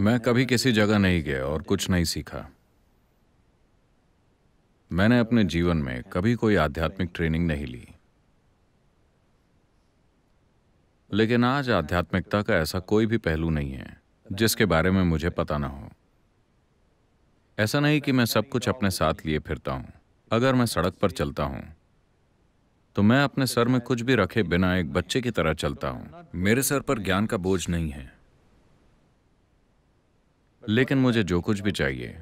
मैं कभी किसी जगह नहीं गया और कुछ नहीं सीखा मैंने अपने जीवन में कभी कोई आध्यात्मिक ट्रेनिंग नहीं ली लेकिन आज आध्यात्मिकता का ऐसा कोई भी पहलू नहीं है जिसके बारे में मुझे पता ना हो ऐसा नहीं कि मैं सब कुछ अपने साथ लिए फिरता हूं अगर मैं सड़क पर चलता हूं तो मैं अपने सर में कुछ भी रखे बिना एक बच्चे की तरह चलता हूं मेरे सर पर ज्ञान का बोझ नहीं है लेकिन मुझे जो कुछ भी चाहिए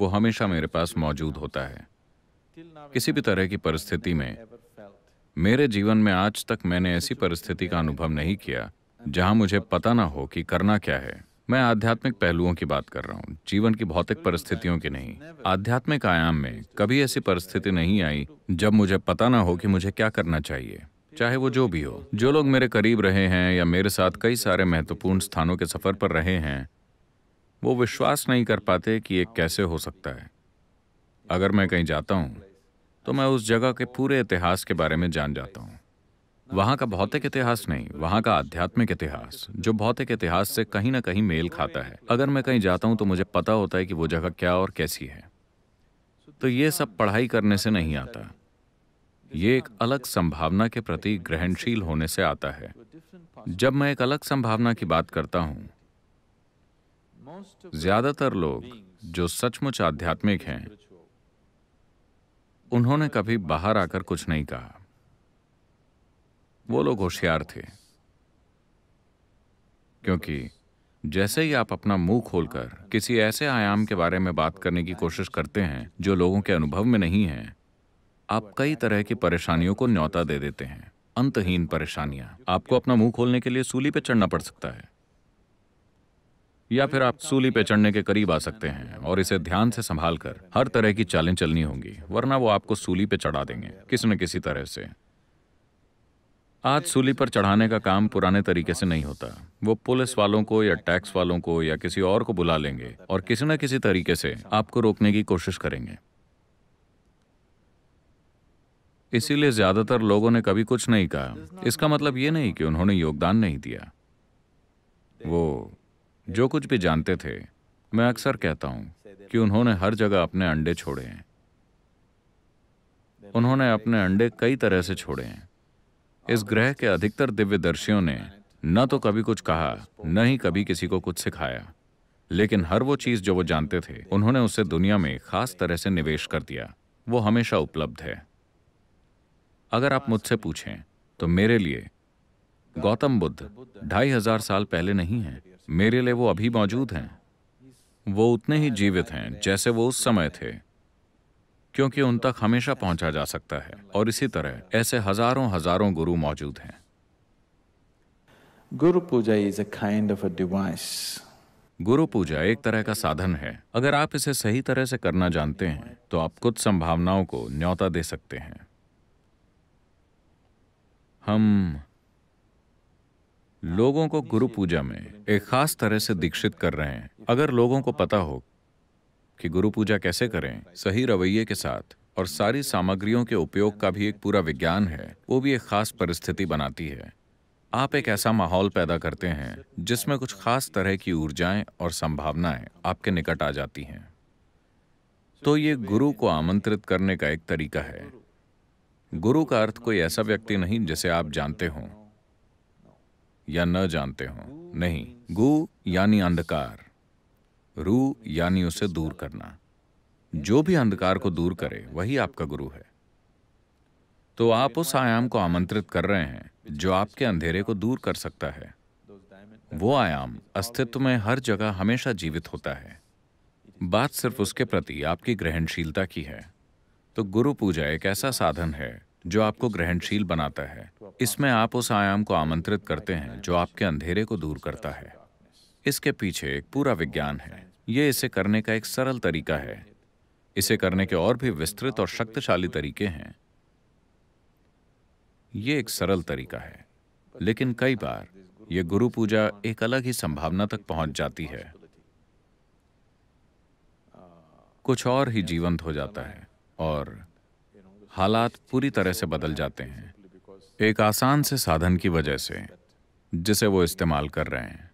वो हमेशा मेरे पास मौजूद होता है किसी भी तरह की परिस्थिति में मेरे जीवन में आज तक मैंने ऐसी परिस्थिति का अनुभव नहीं किया जहां मुझे पता ना हो कि करना क्या है मैं आध्यात्मिक पहलुओं की बात कर रहा हूँ जीवन की भौतिक परिस्थितियों की नहीं आध्यात्मिक आयाम में कभी ऐसी परिस्थिति नहीं आई जब मुझे पता ना हो कि मुझे क्या करना चाहिए चाहे वो जो भी हो जो लोग मेरे करीब रहे हैं या मेरे साथ कई सारे महत्वपूर्ण स्थानों के सफर पर रहे हैं वो विश्वास नहीं कर पाते कि ये कैसे हो सकता है अगर मैं कहीं जाता हूँ तो मैं उस जगह के पूरे इतिहास के बारे में जान जाता हूँ वहाँ का भौतिक इतिहास नहीं वहाँ का आध्यात्मिक इतिहास जो भौतिक इतिहास से कहीं ना कहीं मेल खाता है अगर मैं कहीं जाता हूँ तो मुझे पता होता है कि वो जगह क्या और कैसी है तो ये सब पढ़ाई करने से नहीं आता ये एक अलग संभावना के प्रति ग्रहणशील होने से आता है जब मैं एक अलग संभावना की बात करता हूँ ज्यादातर लोग जो सचमुच आध्यात्मिक हैं उन्होंने कभी बाहर आकर कुछ नहीं कहा वो लोग होशियार थे क्योंकि जैसे ही आप अपना मुंह खोलकर किसी ऐसे आयाम के बारे में बात करने की कोशिश करते हैं जो लोगों के अनुभव में नहीं है आप कई तरह की परेशानियों को न्योता दे देते हैं अंतहीन परेशानियां आपको अपना मुंह खोलने के लिए सूली पर चढ़ना पड़ सकता है या फिर आप सूली पे चढ़ने के करीब आ सकते हैं और इसे ध्यान से संभाल कर हर तरह की चालें चलनी होंगी वरना वो आपको सूली पे चढ़ा देंगे किसी न किसी तरह से आज सूली पर चढ़ाने का काम पुराने तरीके से नहीं होता वो पुलिस वालों को या टैक्स वालों को या किसी और को बुला लेंगे और किसी न किसी तरीके से आपको रोकने की कोशिश करेंगे इसीलिए ज्यादातर लोगों ने कभी कुछ नहीं कहा इसका मतलब ये नहीं कि उन्होंने योगदान नहीं दिया वो जो कुछ भी जानते थे मैं अक्सर कहता हूँ कि उन्होंने हर जगह अपने अंडे छोड़े हैं उन्होंने अपने अंडे कई तरह से छोड़े हैं इस ग्रह के अधिकतर दिव्य दर्शियों ने न तो कभी कुछ कहा न ही कभी किसी को कुछ सिखाया लेकिन हर वो चीज जो वो जानते थे उन्होंने उसे दुनिया में खास तरह से निवेश कर दिया वो हमेशा उपलब्ध है अगर आप मुझसे पूछें तो मेरे लिए गौतम बुद्ध ढाई हजार साल पहले नहीं है मेरे लिए वो अभी मौजूद हैं वो उतने ही जीवित हैं जैसे वो उस समय थे क्योंकि उन तक हमेशा पहुंचा जा सकता है और इसी तरह ऐसे हजारों हजारों गुरु मौजूद हैं guru puja is a kind of a device guru puja एक तरह का साधन है अगर आप इसे सही तरह से करना जानते हैं तो आप कुछ संभावनाओं को न्योता दे सकते हैं हम लोगों को गुरु पूजा में एक खास तरह से दीक्षित कर रहे हैं अगर लोगों को पता हो कि गुरु पूजा कैसे करें सही रवैये के साथ और सारी सामग्रियों के उपयोग का भी एक पूरा विज्ञान है वो भी एक खास परिस्थिति बनाती है आप एक ऐसा माहौल पैदा करते हैं जिसमें कुछ खास तरह की ऊर्जाएं और संभावनाएं आपके निकट आ जाती हैं तो ये गुरु को आमंत्रित करने का एक तरीका है गुरु का अर्थ कोई ऐसा व्यक्ति नहीं जिसे आप जानते हों या न जानते हो नहीं गु यानी अंधकार रू यानी उसे दूर करना जो भी अंधकार को दूर करे वही आपका गुरु है तो आप उस आयाम को आमंत्रित कर रहे हैं जो आपके अंधेरे को दूर कर सकता है वो आयाम अस्तित्व में हर जगह हमेशा जीवित होता है बात सिर्फ उसके प्रति आपकी ग्रहणशीलता की है तो गुरु पूजा एक ऐसा साधन है जो आपको ग्रहणशील बनाता है इसमें आप उस आयाम को आमंत्रित करते हैं जो आपके अंधेरे को दूर करता है इसके पीछे एक पूरा विज्ञान है ये इसे करने का एक सरल तरीका है इसे करने के और भी विस्तृत और शक्तिशाली तरीके हैं ये एक सरल तरीका है लेकिन कई बार ये गुरु पूजा एक अलग ही संभावना तक पहुंच जाती है कुछ और ही जीवंत हो जाता है और हालात पूरी तरह से बदल जाते हैं एक आसान से साधन की वजह से जिसे वो इस्तेमाल कर रहे हैं